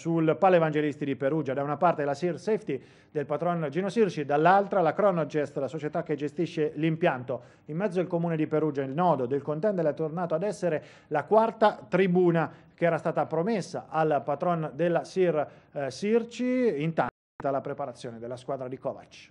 sul Evangelisti di Perugia. Da una parte la Sir Safety del patron Gino Sirci, dall'altra la Chronogest, la società che gestisce l'impianto. In mezzo al comune di Perugia, il nodo del contender è tornato ad essere la quarta tribuna che era stata promessa al patron della Sir eh, Sirci. Intanto la preparazione della squadra di Kovac.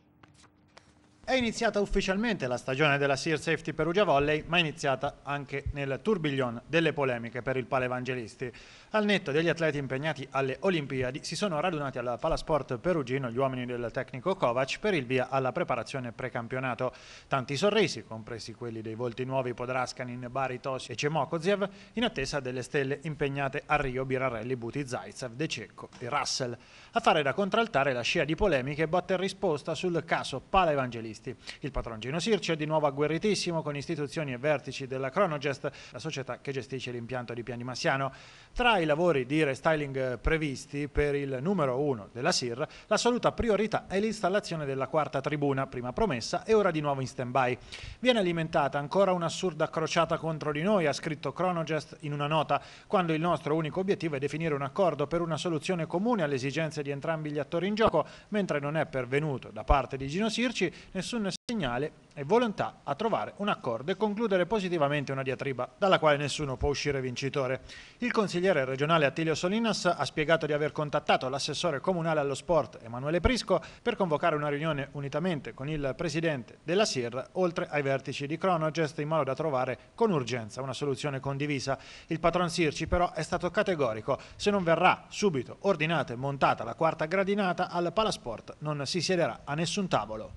È iniziata ufficialmente la stagione della Sear Safety Perugia Volley, ma è iniziata anche nel tourbillon delle polemiche per il Palevangelisti. Al netto degli atleti impegnati alle Olimpiadi, si sono radunati al Palasport Perugino gli uomini del tecnico Kovac per il via alla preparazione precampionato. Tanti sorrisi, compresi quelli dei volti nuovi Podraskanin, Bari, e Cemokoziev, in attesa delle stelle impegnate a Rio, Birarelli, Buti, Zaitsev, De Cecco e Russell. A fare da contraltare la scia di polemiche batte e risposta sul caso Palevangelisti professionisti. Il patron Gino Sirci è di nuovo agguerritissimo con istituzioni e vertici della Cronogest, la società che gestisce l'impianto di Piani Massiano. Tra i lavori di restyling previsti per il numero 1 della SIR, l'assoluta priorità è l'installazione della quarta tribuna, prima promessa e ora di nuovo in stand-by. Viene alimentata ancora un'assurda crociata contro di noi, ha scritto Cronogest in una nota, quando il nostro unico obiettivo è definire un accordo per una soluzione comune alle esigenze di entrambi gli attori in gioco, mentre non è pervenuto da parte di Gino Sirci nessun nessun segnale e volontà a trovare un accordo e concludere positivamente una diatriba dalla quale nessuno può uscire vincitore. Il consigliere regionale Attilio Solinas ha spiegato di aver contattato l'assessore comunale allo sport Emanuele Prisco per convocare una riunione unitamente con il presidente della SIR oltre ai vertici di Cronogest in modo da trovare con urgenza una soluzione condivisa. Il patron Sirci però è stato categorico, se non verrà subito ordinata e montata la quarta gradinata al Palasport non si siederà a nessun tavolo.